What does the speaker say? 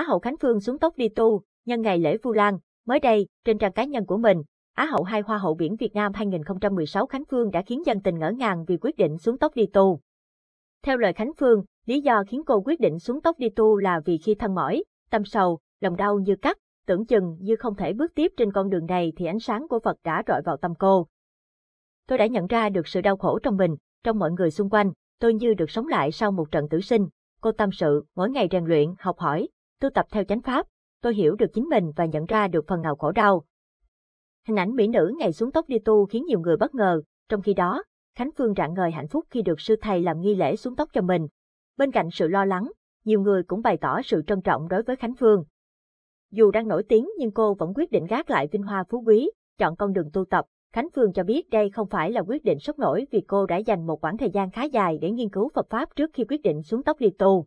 Á hậu Khánh Phương xuống tốc đi tu, nhân ngày lễ Vu Lan, mới đây, trên trang cá nhân của mình, Á hậu hai Hoa hậu biển Việt Nam 2016 Khánh Phương đã khiến dân tình ngỡ ngàng vì quyết định xuống tốc đi tu. Theo lời Khánh Phương, lý do khiến cô quyết định xuống tốc đi tu là vì khi thân mỏi, tâm sầu, lòng đau như cắt, tưởng chừng như không thể bước tiếp trên con đường này thì ánh sáng của Phật đã rọi vào tâm cô. Tôi đã nhận ra được sự đau khổ trong mình, trong mọi người xung quanh, tôi như được sống lại sau một trận tử sinh. Cô tâm sự, mỗi ngày rèn luyện, học hỏi, tu tập theo chánh pháp, tôi hiểu được chính mình và nhận ra được phần nào khổ đau. Hình ảnh mỹ nữ ngày xuống tóc đi tu khiến nhiều người bất ngờ, trong khi đó, Khánh Phương rạng ngời hạnh phúc khi được sư thầy làm nghi lễ xuống tóc cho mình. Bên cạnh sự lo lắng, nhiều người cũng bày tỏ sự trân trọng đối với Khánh Phương. Dù đang nổi tiếng nhưng cô vẫn quyết định gác lại vinh hoa phú quý, chọn con đường tu tập. Khánh Phương cho biết đây không phải là quyết định sốc nổi vì cô đã dành một khoảng thời gian khá dài để nghiên cứu Phật Pháp trước khi quyết định xuống tóc đi tu.